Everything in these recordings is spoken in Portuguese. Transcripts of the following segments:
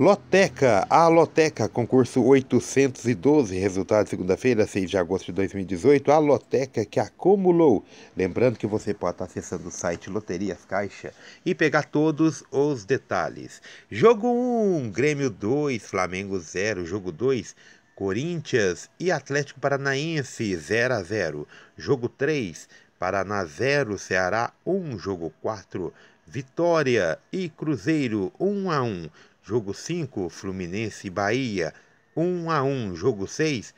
Loteca, a Loteca, concurso 812, resultado segunda-feira, 6 de agosto de 2018, a Loteca que acumulou. Lembrando que você pode estar acessando o site Loterias Caixa e pegar todos os detalhes. Jogo 1, Grêmio 2, Flamengo 0, jogo 2, Corinthians e Atlético Paranaense 0 a 0, jogo 3, Paraná 0, Ceará 1, jogo 4, Vitória e Cruzeiro 1 a 1, jogo 5, Fluminense e Bahia 1 a 1, jogo 6,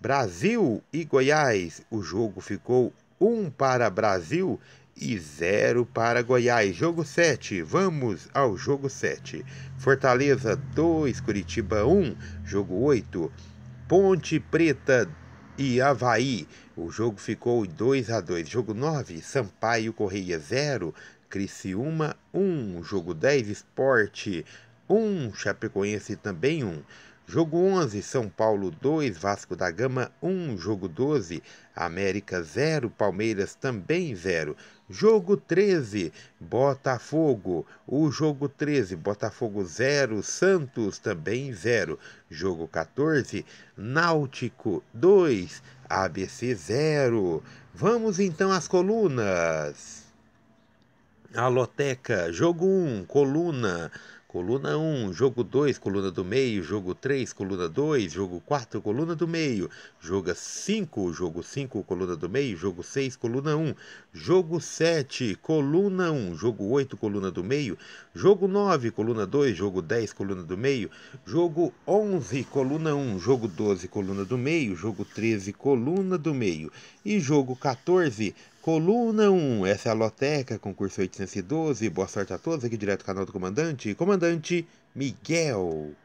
Brasil e Goiás, o jogo ficou 1 para Brasil e 0 para Goiás. Jogo 7, vamos ao jogo 7. Fortaleza 2, Curitiba 1, jogo 8. Ponte Preta 2 e Havaí. O jogo ficou 2 a 2. Jogo 9, Sampaio Correia 0, Criciúma 1. Jogo 10, Esporte 1, Chapecoense também 1. Jogo 11, São Paulo 2, Vasco da Gama 1. Jogo 12, América 0, Palmeiras também 0. Jogo 13, Botafogo. O jogo 13, Botafogo 0, Santos também 0. Jogo 14, Náutico 2, ABC 0. Vamos então às colunas. Aloteca, jogo 1, coluna. Coluna 1, jogo 2, coluna do meio, jogo 3, coluna 2, jogo 4, coluna do meio, jogo 5, jogo 5, coluna do meio, jogo 6, coluna 1, jogo 7, coluna 1, jogo 8, coluna do meio, jogo 9, coluna 2, jogo 10, coluna do meio, jogo 11, coluna 1, jogo 12, coluna do meio, jogo 13, coluna do meio e jogo 14, Coluna 1, essa é a loteca, concurso 812. Boa sorte a todos aqui direto do canal do comandante. Comandante Miguel.